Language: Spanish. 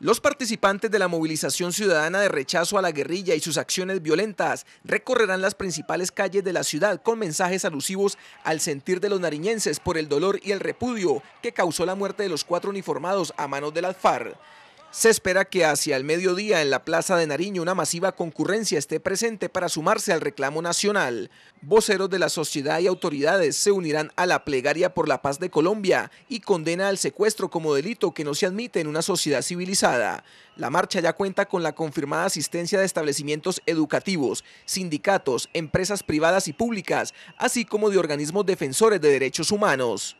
Los participantes de la movilización ciudadana de rechazo a la guerrilla y sus acciones violentas recorrerán las principales calles de la ciudad con mensajes alusivos al sentir de los nariñenses por el dolor y el repudio que causó la muerte de los cuatro uniformados a manos del alfar. Se espera que hacia el mediodía en la Plaza de Nariño una masiva concurrencia esté presente para sumarse al reclamo nacional. Voceros de la sociedad y autoridades se unirán a la plegaria por la paz de Colombia y condena al secuestro como delito que no se admite en una sociedad civilizada. La marcha ya cuenta con la confirmada asistencia de establecimientos educativos, sindicatos, empresas privadas y públicas, así como de organismos defensores de derechos humanos.